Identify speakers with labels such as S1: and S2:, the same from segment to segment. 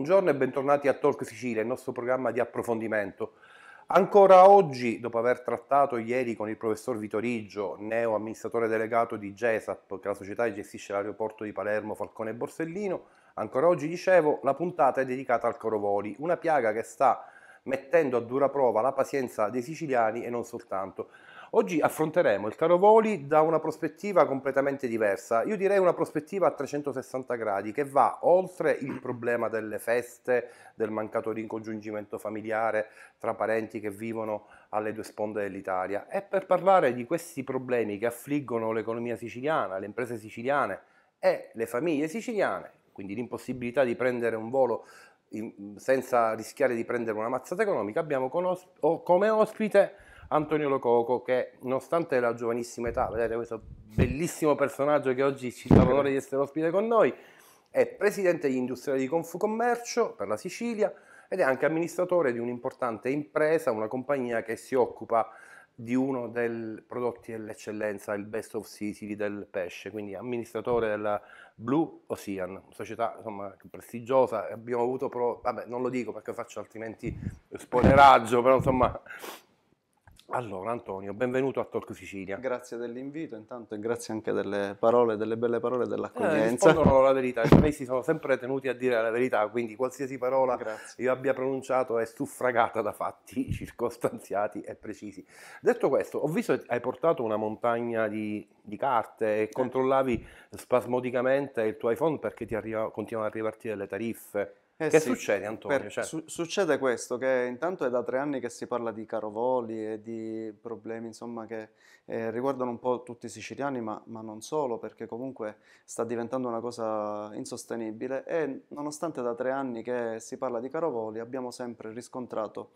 S1: Buongiorno e bentornati a Talk Sicilia, il nostro programma di approfondimento. Ancora oggi, dopo aver trattato ieri con il professor Vitoriggio, neo amministratore delegato di GESAP, che è la società che gestisce l'aeroporto di Palermo, Falcone e Borsellino, ancora oggi dicevo, la puntata è dedicata al corovoli, una piaga che sta mettendo a dura prova la pazienza dei siciliani e non soltanto. Oggi affronteremo il caro voli da una prospettiva completamente diversa, io direi una prospettiva a 360 gradi che va oltre il problema delle feste, del mancato ricongiungimento familiare tra parenti che vivono alle due sponde dell'Italia e per parlare di questi problemi che affliggono l'economia siciliana, le imprese siciliane e le famiglie siciliane, quindi l'impossibilità di prendere un volo senza rischiare di prendere una mazzata economica, abbiamo come ospite Antonio Lococo che nonostante la giovanissima età, vedete questo bellissimo personaggio che oggi ci dà l'onore di essere ospite con noi, è presidente di industriali di Confucommercio per la Sicilia ed è anche amministratore di un'importante impresa, una compagnia che si occupa di uno dei prodotti dell'eccellenza, il Best of Sicily del pesce, quindi amministratore della Blue Ocean, società insomma, prestigiosa, abbiamo avuto, pro... vabbè non lo dico perché faccio altrimenti spoileraggio, però insomma allora Antonio, benvenuto a Talk Sicilia. Grazie dell'invito intanto e grazie anche delle parole, delle belle parole eh, dell'accoglienza. Eh, rispondono la verità, i miei si sono sempre tenuti a dire la verità, quindi qualsiasi parola grazie. io abbia pronunciato è suffragata da fatti circostanziati e precisi. Detto questo, ho visto che hai portato una montagna di, di carte e eh. controllavi spasmodicamente il tuo iPhone perché ti arriva, continuano ad arrivarti delle tariffe eh che sì, succede Antonio? Per, cioè... su,
S2: succede questo, che intanto è da tre anni che si parla di carovoli e di problemi insomma, che eh, riguardano un po' tutti i siciliani, ma, ma, non solo, perché comunque sta diventando una cosa insostenibile e nonostante da tre anni che si parla di carovoli abbiamo sempre riscontrato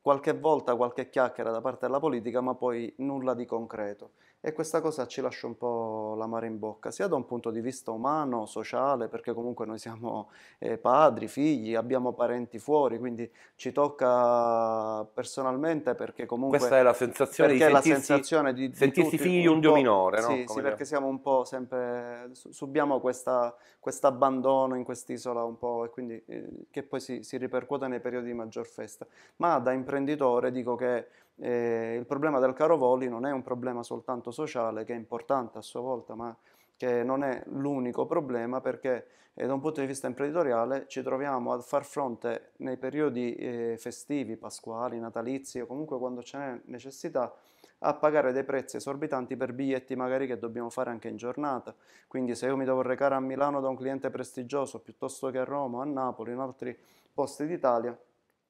S2: qualche volta qualche chiacchiera da parte della politica, ma poi nulla di concreto e questa cosa ci lascia un po' l'amare in bocca, sia da un punto di vista umano, sociale, perché comunque noi siamo eh, padri, figli, abbiamo parenti fuori, quindi ci tocca personalmente perché comunque... Questa è la sensazione, di, sentirsi, la sensazione di, di figli un, un dio minore, no? Sì, sì perché siamo un po' sempre... subiamo questo abbandono in quest'isola un po' e quindi eh, che poi si, si ripercuote nei periodi di maggior festa. Ma da imprenditore dico che eh, il problema del caro voli non è un problema soltanto sociale, che è importante a sua volta, ma che non è l'unico problema perché eh, da un punto di vista imprenditoriale ci troviamo a far fronte nei periodi eh, festivi, pasquali, natalizi o comunque quando ce n'è necessità a pagare dei prezzi esorbitanti per biglietti magari che dobbiamo fare anche in giornata. Quindi se io mi devo recare a Milano da un cliente prestigioso piuttosto che a Roma, a Napoli, in altri posti d'Italia,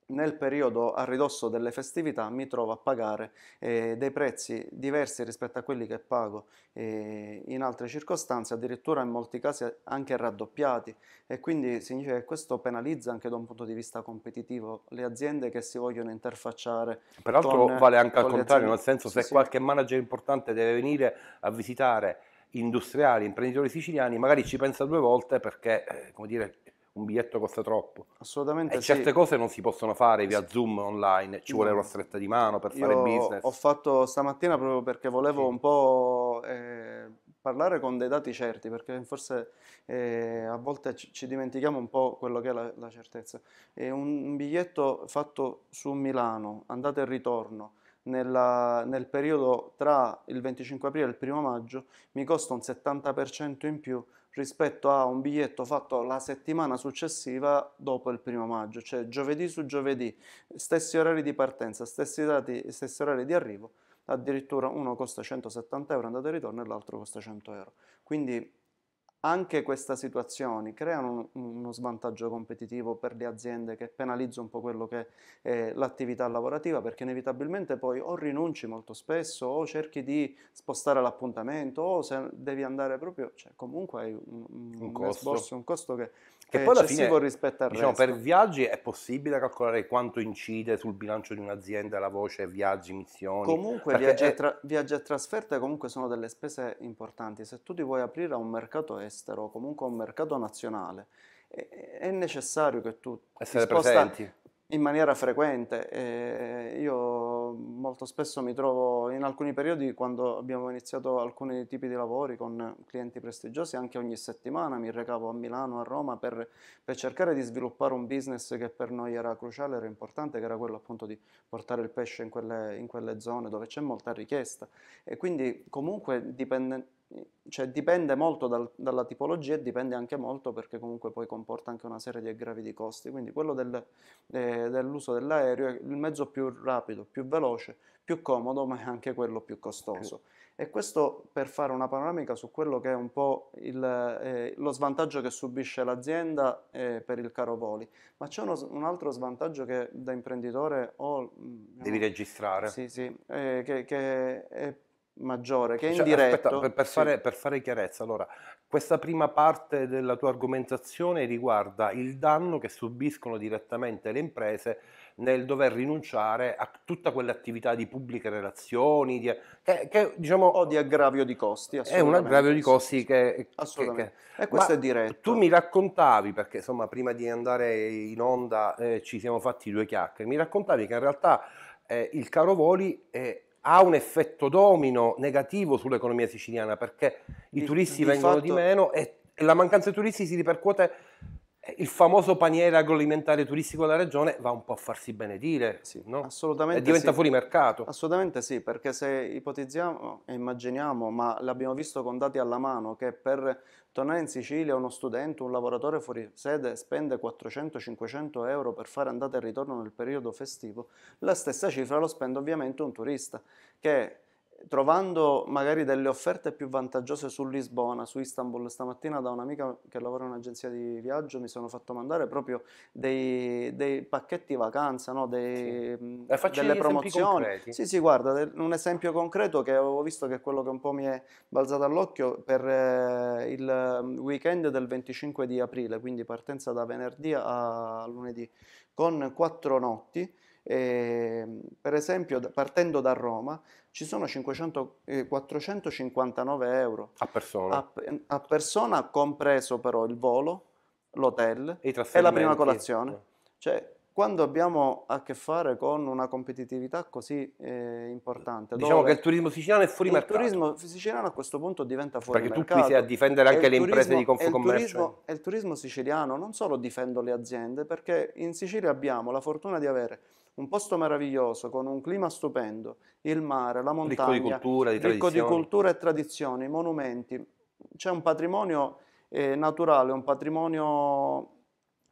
S2: nel periodo a ridosso delle festività mi trovo a pagare eh, dei prezzi diversi rispetto a quelli che pago eh, in altre circostanze, addirittura in molti casi anche raddoppiati e quindi significa che questo penalizza anche da un punto di vista competitivo le aziende che si vogliono
S1: interfacciare. Peraltro con, vale anche al contrario, nel senso se sì, qualche sì. manager importante deve venire a visitare industriali, imprenditori siciliani, magari ci pensa due volte perché, eh, come dire, un biglietto costa troppo. Assolutamente. E sì. certe cose non si possono fare eh via Zoom online, ci vuole una stretta di mano per Io fare business. Ho
S2: fatto stamattina proprio perché volevo sì. un po' eh, parlare con dei dati certi, perché forse eh, a volte ci dimentichiamo un po' quello che è la, la certezza. E un biglietto fatto su Milano, andata e ritorno. Nella, nel periodo tra il 25 aprile e il 1 maggio mi costa un 70% in più rispetto a un biglietto fatto la settimana successiva dopo il primo maggio, cioè giovedì su giovedì, stessi orari di partenza, stessi, dati, stessi orari di arrivo, addirittura uno costa 170 euro andata e ritorno e l'altro costa 100 euro. Quindi anche queste situazioni creano uno svantaggio competitivo per le aziende che penalizza un po' quello che è l'attività lavorativa perché inevitabilmente poi o rinunci molto spesso o cerchi di spostare l'appuntamento o se devi andare proprio, cioè comunque hai un, un, un, costo. Esborso, un costo che
S1: che poi alla fine, rispetto al diciamo, resto. per viaggi è possibile calcolare quanto incide sul bilancio di un'azienda la voce viaggi, missioni. Comunque viaggi, è...
S2: tra, viaggi e trasferte comunque sono delle spese importanti. Se tu ti vuoi aprire a un mercato estero, comunque a un mercato nazionale, è necessario che tu essere presenti in maniera frequente. E io molto spesso mi trovo in alcuni periodi quando abbiamo iniziato alcuni tipi di lavori con clienti prestigiosi, anche ogni settimana mi recavo a Milano, a Roma per, per cercare di sviluppare un business che per noi era cruciale, era importante, che era quello appunto di portare il pesce in quelle, in quelle zone dove c'è molta richiesta. E quindi comunque dipende cioè dipende molto dal, dalla tipologia e dipende anche molto perché comunque poi comporta anche una serie di aggravi di costi, quindi quello del, eh, dell'uso dell'aereo è il mezzo più rapido, più veloce, più comodo, ma è anche quello più costoso. E questo per fare una panoramica su quello che è un po' il, eh, lo svantaggio che subisce l'azienda eh, per il caro voli. Ma c'è uno, un altro svantaggio che da imprenditore ho... Mm, Devi no, registrare. Sì,
S1: sì, eh, che, che è maggiore che è cioè, Aspetta, per, per, sì. fare, per, fare, chiarezza, allora, questa prima parte della tua argomentazione riguarda il danno che subiscono direttamente le imprese nel dover rinunciare a tutta quell'attività di pubbliche relazioni, di, che, che, diciamo, o di aggravio di costi. È un aggravio di costi che... Assolutamente. Che, che, e questo è diretto. Tu mi raccontavi, perché insomma prima di andare in onda eh, ci siamo fatti due chiacchiere, mi raccontavi che in realtà eh, il caro voli è ha un effetto domino negativo sull'economia siciliana perché i turisti di vengono fatto... di meno e la mancanza di turisti si ripercuote il famoso paniere agroalimentare turistico della regione va un po' a farsi benedire, sì, no? assolutamente e diventa sì. fuori
S2: mercato. Assolutamente sì, perché se ipotizziamo e immaginiamo, ma l'abbiamo visto con dati alla mano, che per tornare in Sicilia uno studente, un lavoratore fuori sede spende 400-500 euro per fare andata e ritorno nel periodo festivo, la stessa cifra lo spende ovviamente un turista, che trovando magari delle offerte più vantaggiose su Lisbona, su Istanbul. Stamattina da un'amica che lavora in un'agenzia di viaggio mi sono fatto mandare proprio dei, dei pacchetti vacanza, no? dei, sì. Mm,
S1: eh, delle promozioni. Sì,
S2: sì, guarda, un esempio concreto che avevo visto che è quello che un po' mi è balzato all'occhio per eh, il mm, weekend del 25 di aprile, quindi partenza da venerdì a lunedì, con quattro notti eh, per esempio, partendo da Roma ci sono 500, eh, 459 euro
S1: a persona. A,
S2: ehm, a persona, compreso però il volo, l'hotel e, e la prima colazione. Eh. Cioè, quando abbiamo a che fare con una competitività così eh, importante. Diciamo che il turismo siciliano è fuori il mercato. Il turismo siciliano a questo punto diventa fuori Perché mercato. Perché tu qui sei a difendere anche le turismo, imprese di Confcommercio. E il, eh. il turismo siciliano non solo difendo le aziende, perché in Sicilia abbiamo la fortuna di avere un posto meraviglioso con un clima stupendo, il mare, la montagna, ricco di cultura, di ricco di cultura e tradizioni, monumenti, c'è un patrimonio eh, naturale, un patrimonio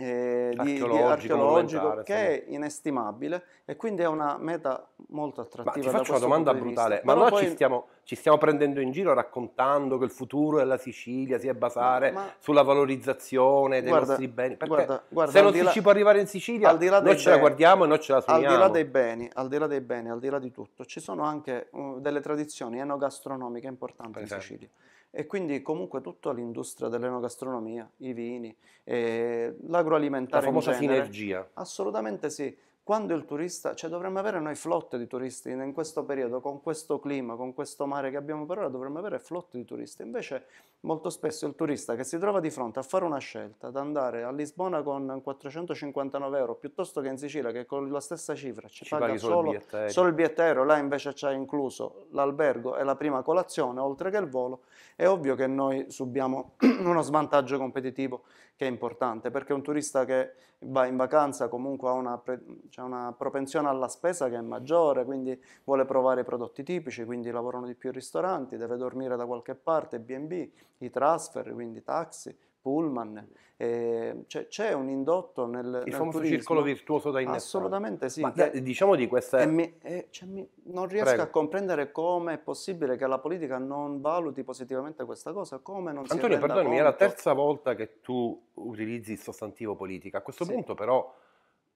S2: eh, di, archeologico, di archeologico che è inestimabile e quindi è una meta molto attrattiva. Ma ti faccio una domanda brutale, ma noi poi... ci,
S1: stiamo, ci, stiamo, prendendo in giro raccontando che il futuro della Sicilia si è basare ma, ma... sulla valorizzazione dei guarda, nostri beni, perché guarda, guarda, se non si là, ci può arrivare in Sicilia noi ce beni, la guardiamo e noi ce la suoniamo. Al di là dei
S2: beni, al di là dei beni, al di là di tutto, ci sono anche uh, delle tradizioni enogastronomiche importanti in Sicilia e quindi comunque tutta l'industria dell'enogastronomia, i vini, eh, l'agroalimentare. La famosa sinergia. Assolutamente sì, quando il turista, cioè dovremmo avere noi flotte di turisti in questo periodo, con questo clima, con questo mare che abbiamo per ora, dovremmo avere flotte di turisti. Invece molto spesso il turista che si trova di fronte a fare una scelta, ad andare a Lisbona con 459 euro piuttosto che in Sicilia che con la stessa cifra ci, ci paga solo, solo il biglietto aereo, là invece c'è incluso l'albergo e la prima colazione oltre che il volo, è ovvio che noi subiamo uno svantaggio competitivo che è importante, perché un turista che va in vacanza comunque ha una, cioè una propensione alla spesa che è maggiore, quindi vuole provare i prodotti tipici, quindi lavorano di più i ristoranti, deve dormire da qualche parte, B&B, i transfer, quindi taxi, pullman, eh, cioè, c'è un indotto nel... Il nel famoso turismo. circolo virtuoso da innescare. Assolutamente sì. Ma che, eh, diciamo di queste... E mi, e, eh, cioè, mi, non riesco Prego. a comprendere come è possibile che la politica non valuti positivamente questa cosa, come non Antonio, perdonami, è la terza
S1: volta che tu utilizzi il sostantivo politica. A questo sì. punto però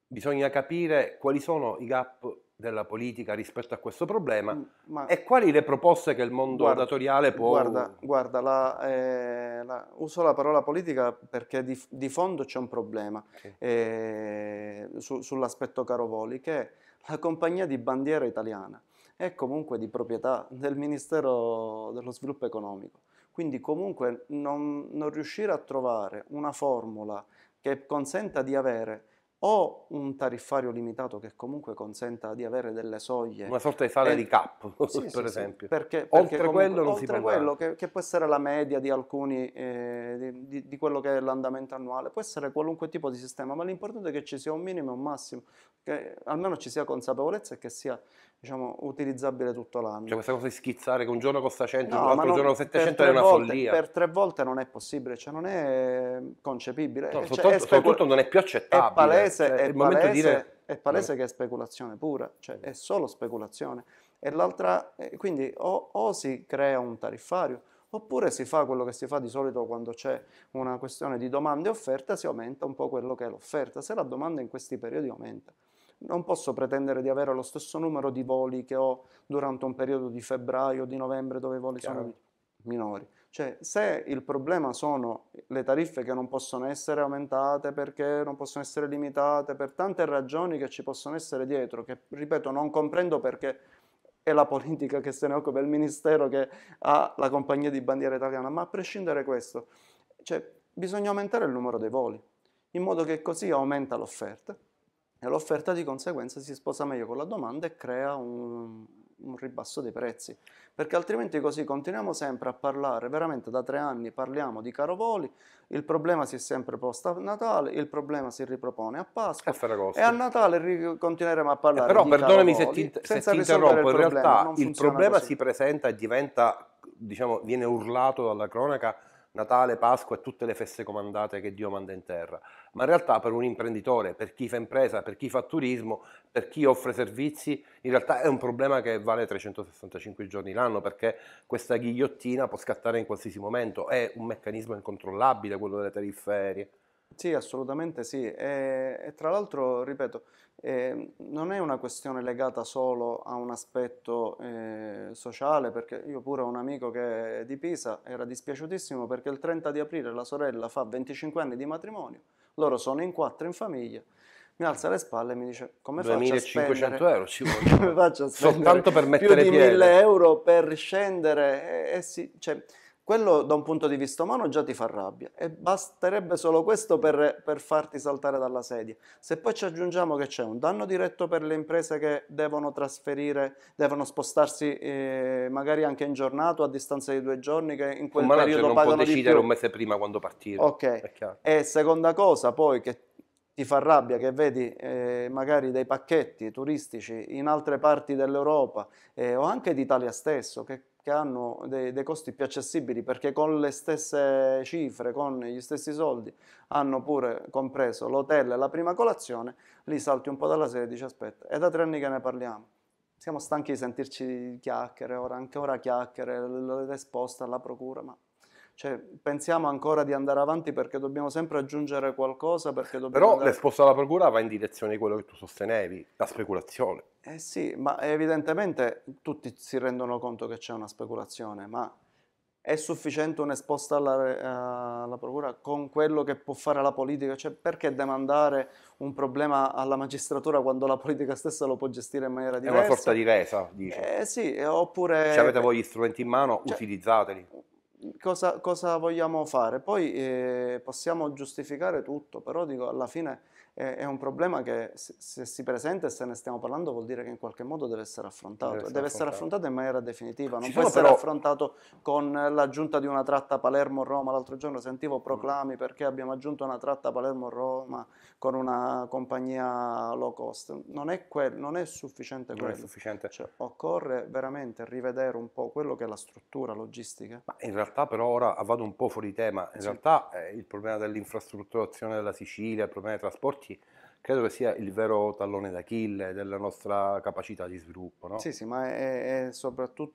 S1: bisogna capire quali sono i gap della politica rispetto a questo problema mm, Ma, e quali le proposte che il mondo guarda, datoriale può... Guarda,
S2: guarda la, eh, la, uso la parola politica perché di, di fondo c'è un problema sì. eh, su, sull'aspetto Carovoli che è la compagnia di bandiera italiana è comunque di proprietà del Ministero dello Sviluppo Economico. Quindi comunque non, non riuscire a trovare una formula che consenta di avere o un tariffario limitato che comunque consenta di avere delle soglie. Una sorta di sale e... di cap, sì, per sì, esempio. Perché, perché oltre comunque, quello, non oltre si quello che, che, può essere la media di alcuni, eh, di, di, di, quello che è l'andamento annuale, può essere qualunque tipo di sistema, ma l'importante è che ci sia un minimo e un massimo, che almeno ci sia consapevolezza e che sia diciamo, utilizzabile tutto l'anno. Cioè
S1: questa cosa di schizzare che un giorno costa 100, no, un altro non, giorno 700 è una volte, follia. Per
S2: tre volte non è possibile, cioè non è concepibile. No, soprattutto, cioè, soprattutto non è più accettabile. È palese, cioè, è, è, palese, dire... è palese che è speculazione pura, cioè è mm. solo speculazione. E l'altra, eh, quindi o, o si crea un tariffario, oppure si fa quello che si fa di solito quando c'è una questione di domanda e offerta, si aumenta un po' quello che è l'offerta, se la domanda in questi periodi aumenta non posso pretendere di avere lo stesso numero di voli che ho durante un periodo di febbraio, di novembre dove i voli Chiaro. sono minori. Cioè, se il problema sono le tariffe che non possono essere aumentate perché non possono essere limitate per tante ragioni che ci possono essere dietro, che ripeto non comprendo perché è la politica che se ne occupa, è il ministero che ha la compagnia di bandiera italiana, ma a prescindere da questo, cioè, bisogna aumentare il numero dei voli, in modo che così aumenta l'offerta e l'offerta di conseguenza si sposa meglio con la domanda e crea un, un ribasso dei prezzi, perché altrimenti così continuiamo sempre a parlare, veramente da tre anni parliamo di carovoli, il problema si è sempre posto a Natale, il problema si ripropone a Pasqua e, e a Natale continueremo a parlare. Eh però perdonami carovoli, se ti, se ti interrompo, in realtà il problema, il problema si
S1: presenta e diventa, diciamo, viene urlato dalla cronaca Natale, Pasqua e tutte le feste comandate che Dio manda in terra, ma in realtà per un imprenditore, per chi fa impresa, per chi fa turismo, per chi offre servizi, in realtà è un problema che vale 365 giorni l'anno perché questa ghigliottina può scattare in qualsiasi momento, è un meccanismo incontrollabile quello delle tariffe aeree. Sì, assolutamente sì. E, e tra l'altro, ripeto, eh, non è una questione
S2: legata solo a un aspetto eh, sociale, perché io pure ho un amico che è di Pisa, era dispiaciutissimo perché il 30 di aprile la sorella fa 25 anni di matrimonio, loro sono in quattro in famiglia, mi alza le spalle e mi dice come faccio a spendere euro ci come faccio a mettere più di 1000 euro per scendere e, e sì, cioè, quello da un punto di vista umano già ti fa rabbia e basterebbe solo questo per, per farti saltare dalla sedia. Se poi ci aggiungiamo che c'è un danno diretto per le imprese che devono trasferire, devono spostarsi eh, magari anche in giornata o a distanza di due giorni che in quel un periodo non pagano può decidere un
S1: mese prima quando partire. Ok.
S2: E seconda cosa poi che ti fa rabbia che vedi eh, magari dei pacchetti turistici in altre parti dell'Europa eh, o anche d'Italia stesso che che hanno dei, dei, costi più accessibili perché con le stesse cifre, con gli stessi soldi, hanno pure compreso l'hotel e la prima colazione, lì salti un po' dalla serie e dici aspetta, è da tre anni che ne parliamo. Siamo stanchi di sentirci chiacchiere, ora, anche ora chiacchiere, l'esposta alla procura, ma cioè, pensiamo ancora di andare avanti perché dobbiamo sempre aggiungere qualcosa. Però andare...
S1: l'esposto alla procura va in direzione di quello che tu sostenevi, la speculazione.
S2: Eh sì, ma evidentemente tutti si rendono conto che c'è una speculazione, ma è sufficiente un'esposta alla, eh, alla procura con quello che può fare la politica? Cioè, perché demandare un problema alla magistratura quando la politica stessa lo può gestire in maniera diversa? È una sorta
S1: di resa, dice. Eh
S2: sì, oppure... Se avete
S1: voi gli strumenti in mano, cioè, utilizzateli
S2: cosa, cosa vogliamo fare. Poi eh, possiamo giustificare tutto, però dico alla fine è, un problema che se, si presenta e se ne stiamo parlando vuol dire che in qualche modo deve essere affrontato, deve essere, deve essere affrontato. in maniera definitiva, non Ci può essere però... affrontato con l'aggiunta di una tratta Palermo-Roma, l'altro giorno sentivo mm. proclami perché abbiamo aggiunto una tratta Palermo-Roma con una compagnia low cost, non è, que- non è sufficiente non quello, è sufficiente. Cioè, occorre veramente rivedere un po' quello che è la struttura logistica. Ma
S1: in realtà però ora vado un po' fuori tema, in sì. realtà eh, il problema dell'infrastrutturazione della Sicilia, il problema dei trasporti prodotti, cioè, credo che sia il vero tallone d'Achille della nostra capacità di sviluppo. No? Sì, sì,
S2: ma, è, è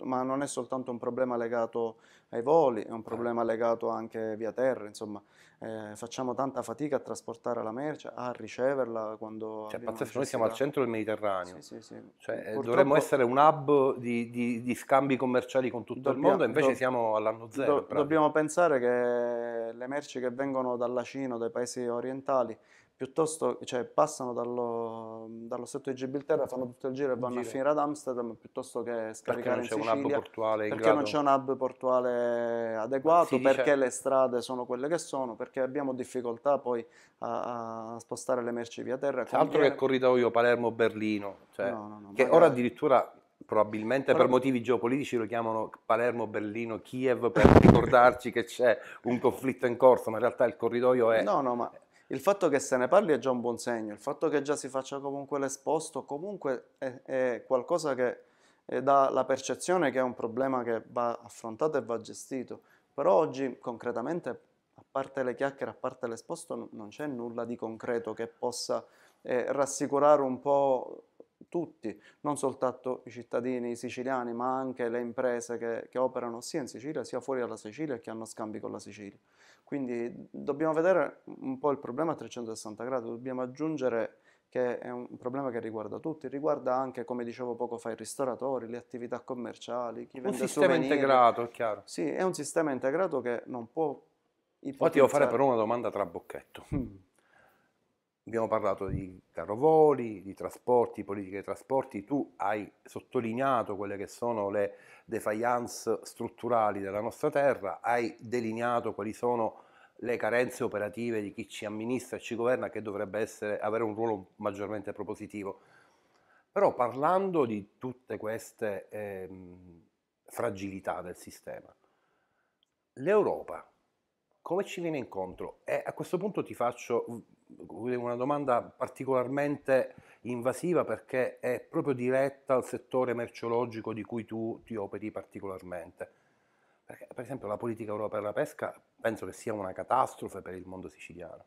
S2: ma, non è soltanto un problema legato ai voli, è un problema legato anche via terra, insomma, eh, facciamo tanta fatica a trasportare la merce, a riceverla quando... Cioè, pazzesco, noi siamo al centro
S1: del Mediterraneo, sì, sì, sì. Cioè, eh, Purtroppo... dovremmo essere un hub di, di, di, scambi commerciali con tutto dobbiamo, il mondo, invece do, siamo all'anno zero. Do,
S2: dobbiamo pensare che le merci che vengono dalla Cina, dai paesi orientali, piuttosto cioè, passano dallo, dallo stretto di Gibilterra, fanno tutto il giro e vanno giro. a finire ad Amsterdam piuttosto che scaricare perché non in Sicilia, un hub portuale perché grado... non c'è un hub portuale adeguato, dice... perché le strade sono quelle che sono, perché abbiamo difficoltà poi a, a spostare le merci via terra. Altro viene... che
S1: corridoio Palermo-Berlino, cioè, no, no, no, che magari... ora addirittura probabilmente per motivi geopolitici lo chiamano Palermo, Berlino, Kiev per ricordarci che c'è un conflitto in corso, ma in realtà il corridoio è... No, no, ma
S2: il fatto che se ne parli è già un buon segno, il fatto che già si faccia comunque l'esposto, comunque è, è qualcosa che eh, dà la percezione che è un problema che va affrontato e va gestito. Però oggi concretamente, a parte le chiacchiere, a parte l'esposto, non c'è nulla di concreto che possa eh, rassicurare un po' tutti, non soltanto i cittadini siciliani, ma anche le imprese che, che, operano sia in Sicilia sia fuori dalla Sicilia e che hanno scambi con la Sicilia. Quindi dobbiamo vedere un po' il problema a 360 gradi, dobbiamo aggiungere che è un problema che riguarda tutti, riguarda anche, come dicevo poco fa, i ristoratori, le attività commerciali, chi un vende souvenir. Un sistema integrato, è chiaro. Sì, è un sistema integrato che non può ipotizzare. Poi ti devo fare però
S1: una domanda tra bocchetto. Mm. Abbiamo parlato di carrovoli, di trasporti, politiche dei trasporti, tu hai sottolineato quelle che sono le defiance strutturali della nostra terra, hai delineato quali sono le carenze operative di chi ci amministra e ci governa che dovrebbe essere, avere un ruolo maggiormente propositivo. Però parlando di tutte queste eh, fragilità del sistema, l'Europa come ci viene incontro? E a questo punto ti faccio, una domanda particolarmente invasiva perché è proprio diretta al settore merceologico di cui tu ti operi particolarmente. Perché, per esempio la politica europea della pesca penso che sia una catastrofe per il mondo siciliano.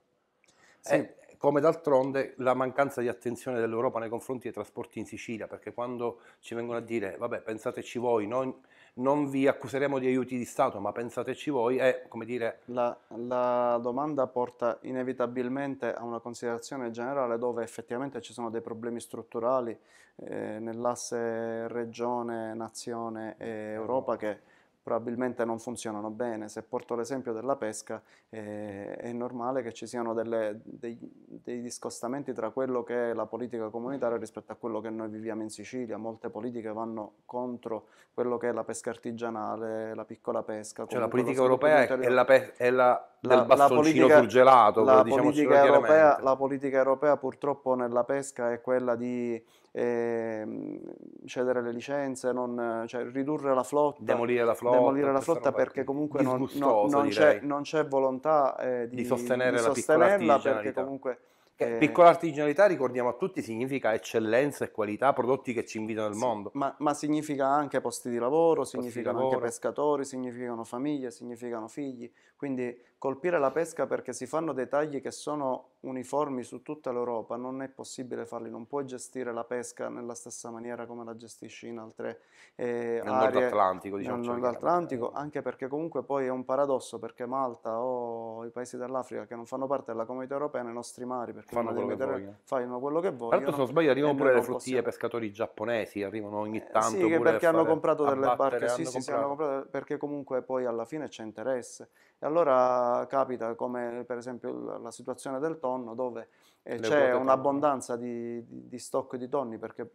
S1: Sì. come d'altronde la mancanza di attenzione dell'Europa nei confronti dei trasporti in Sicilia, perché quando ci vengono a dire, vabbè, pensateci voi, noi non vi accuseremo di aiuti di Stato, ma pensateci voi, è come dire... La, la domanda porta inevitabilmente
S2: a una considerazione generale dove effettivamente ci sono dei problemi strutturali eh, nell'asse regione, nazione e mm. Europa che probabilmente non funzionano bene. Se porto l'esempio della pesca, eh, è normale che ci siano delle, dei, dei, discostamenti tra quello che è la politica comunitaria rispetto a quello che noi viviamo in Sicilia. Molte politiche vanno contro quello che è la pesca artigianale, la piccola pesca.
S1: Cioè la politica europea è la, è la la, del bastoncino la gelato. La, diciamo politica europea,
S2: la politica, europea, purtroppo nella pesca è quella di eh, cedere le licenze, non, cioè, ridurre la flotta, demolire la flotta, demolire la flotta perché comunque non, non, c'è, non, c'è, volontà eh, di, di, sostenere di sostenerla perché comunque che... Eh. Piccola
S1: artigianalità, ricordiamo a tutti, significa eccellenza e qualità, prodotti che ci invitano al sì, mondo.
S2: Ma, ma, significa anche posti di lavoro, posti significano di lavoro. anche pescatori, significano famiglie, significano figli. Quindi colpire la pesca perché si fanno dei tagli che sono uniformi su tutta l'Europa, non è possibile farli, non puoi gestire la pesca nella stessa maniera come la gestisci in altre eh, nel aree. Nord Atlantico, diciamo. Nel cioè, Nord Atlantico, anche perché comunque poi è un paradosso perché Malta o i paesi dell'Africa che non fanno parte della comunità europea nei nostri mari, perché fanno quello, che fanno quello che vogliono. Tra l'altro se non sbaglio arrivano pure le flottiglie
S1: pescatori giapponesi, arrivano ogni tanto. Eh, sì, perché hanno comprato delle barche, sì, sì, sì, hanno
S2: comprato perché comunque poi alla fine c'è interesse. E allora capita come per esempio la situazione del tonno dove eh, c'è un'abbondanza di, di stock di tonni perché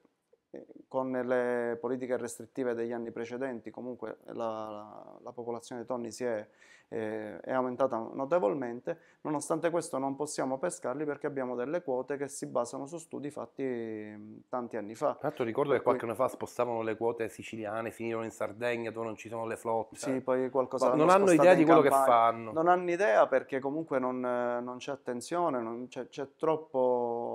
S2: eh, con le politiche restrittive degli anni precedenti comunque la, la, la popolazione di tonni si è, eh, è, aumentata notevolmente, nonostante questo non possiamo pescarli perché abbiamo delle quote che si basano su studi fatti mm, tanti anni fa. Tra
S1: l'altro ricordo per che qualche cui... anno fa spostavano le quote siciliane, finirono in Sardegna dove non ci sono le flotte. Sì, poi qualcosa... Non hanno idea di quello campagna. che fanno. Non
S2: hanno idea perché comunque non, eh, non c'è attenzione,
S1: non c'è, c'è troppo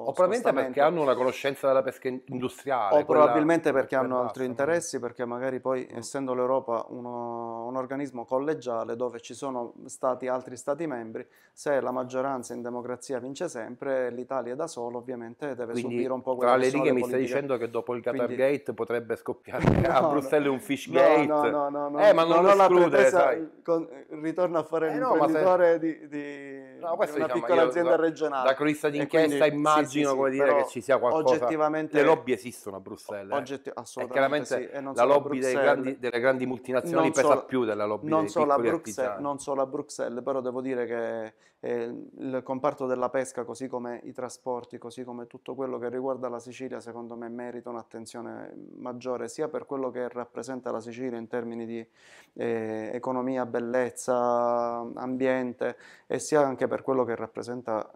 S1: o probabilmente perché hanno una conoscenza della pesca industriale. O probabilmente perché hanno altri basta,
S2: interessi, perché magari poi, essendo l'Europa uno, un organismo collegiale dove ci sono stati altri stati membri, se la maggioranza in democrazia vince sempre, l'Italia da solo ovviamente deve Quindi, subire un po' quella Tra le righe mi stai dicendo che dopo il Qatar
S1: Gate potrebbe scoppiare no, a Bruxelles un fish no, gate. No, no, no, no. Eh, ma non, non lo esclude, sai.
S2: ritorno a fare eh, l'imprenditore se... di, di una diciamo, piccola azienda regionale. Da cronista d'inchiesta in mano immagino sì, come dire che ci sia qualcosa. Oggettivamente, le lobby esistono a Bruxelles. Eh. Oggetti- assolutamente. chiaramente sì, la lobby delle grandi,
S1: delle grandi, multinazionali non pesa solo, più della lobby non dei solo Bruxelles, Non
S2: solo a Bruxelles, però devo dire che eh, il comparto della pesca, così come i trasporti, così come tutto quello che riguarda la Sicilia, secondo me merita un'attenzione maggiore sia per quello che rappresenta la Sicilia in termini di eh, economia, bellezza, ambiente e sia anche per quello che rappresenta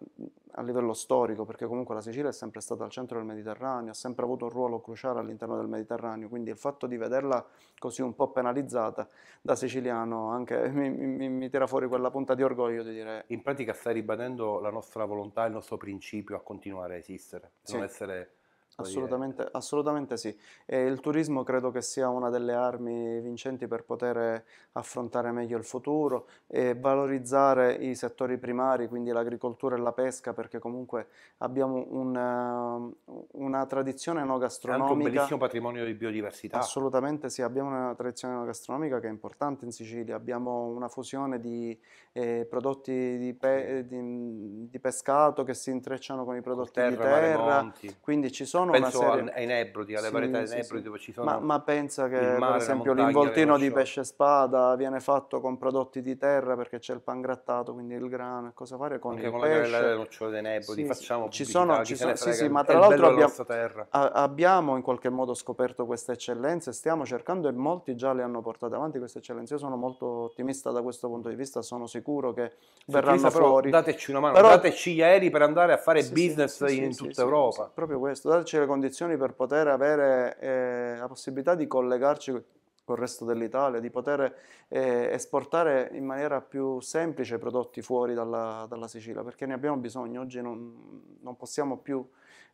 S2: a livello storico, perché comunque la Sicilia è sempre stata al centro del Mediterraneo, ha sempre avuto un ruolo cruciale all'interno del Mediterraneo, quindi il fatto di vederla così un po' penalizzata da siciliano
S1: anche mi, mi, mi tira fuori quella punta di orgoglio di dire... In pratica stai ribadendo la nostra volontà, il nostro principio a continuare a esistere, sì. non essere eh. Assolutamente, assolutamente sì.
S2: E il turismo credo che sia una delle armi vincenti per poter affrontare meglio il futuro e valorizzare i settori primari, quindi l'agricoltura e la pesca, perché comunque abbiamo una, eh, una tradizione no gastronomica. È anche un bellissimo
S1: patrimonio di biodiversità.
S2: Assolutamente sì, abbiamo una tradizione no gastronomica che è importante in Sicilia, abbiamo una fusione di eh, prodotti di, pe, di, di, pescato che si intrecciano con i prodotti terra, di terra, quindi ci sono sono Penso una serie... ai nebrodi, alle sì, varietà sì, nebrodi dove ci sono... Ma, ma pensa che mare, per esempio l'involtino di pesce spada viene fatto con prodotti di terra perché c'è il pangrattato, quindi il grano e cosa fare con Anche il con pesce. la delle dei nebrodi, facciamo ci sono, ci sono, sì, sì, ma tra l'altro abbiamo, a, abbiamo in qualche modo scoperto queste eccellenze, stiamo cercando e molti già le hanno portate avanti queste eccellenze. Io sono molto ottimista da questo punto di vista, sono sicuro che verranno fuori.
S1: Dateci una mano, però, dateci gli aerei per andare a fare business in tutta Europa.
S2: proprio questo, dateci le condizioni per poter avere eh, la possibilità di collegarci col resto dell'Italia, di poter eh, esportare in maniera più semplice i prodotti fuori dalla, dalla, Sicilia, perché ne abbiamo bisogno, oggi
S1: non, non possiamo più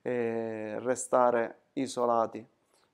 S1: eh, restare isolati in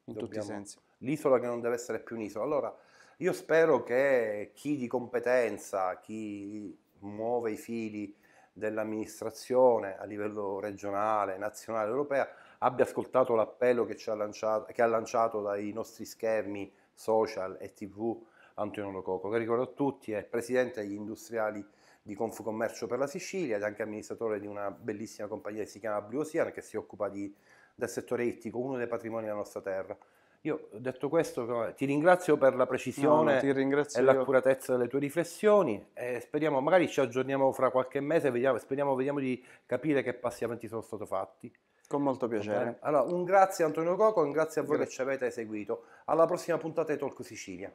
S1: Dobbiamo. tutti i sensi. L'isola che non deve essere più un'isola. Allora, io spero che chi di competenza, chi muove i fili dell'amministrazione a livello regionale, nazionale, europea, abbia ascoltato l'appello che, ha lanciato, che ha lanciato dai nostri schermi social e tv Antonio Lococo, che ricordo a tutti è presidente degli industriali di Confucommercio per la Sicilia ed anche amministratore di una bellissima compagnia che si chiama Blue Ocean che si occupa di, del settore ittico, uno dei patrimoni della nostra terra. Io detto questo, ti ringrazio per la precisione no, e l'accuratezza delle tue riflessioni e speriamo, magari ci aggiorniamo fra qualche mese, vediamo, speriamo vediamo di capire che passi avanti sono stati fatti. Con molto piacere. Allora, un grazie Antonio Coco, un grazie a voi grazie. che ci avete seguito. Alla prossima puntata di Talk Sicilia.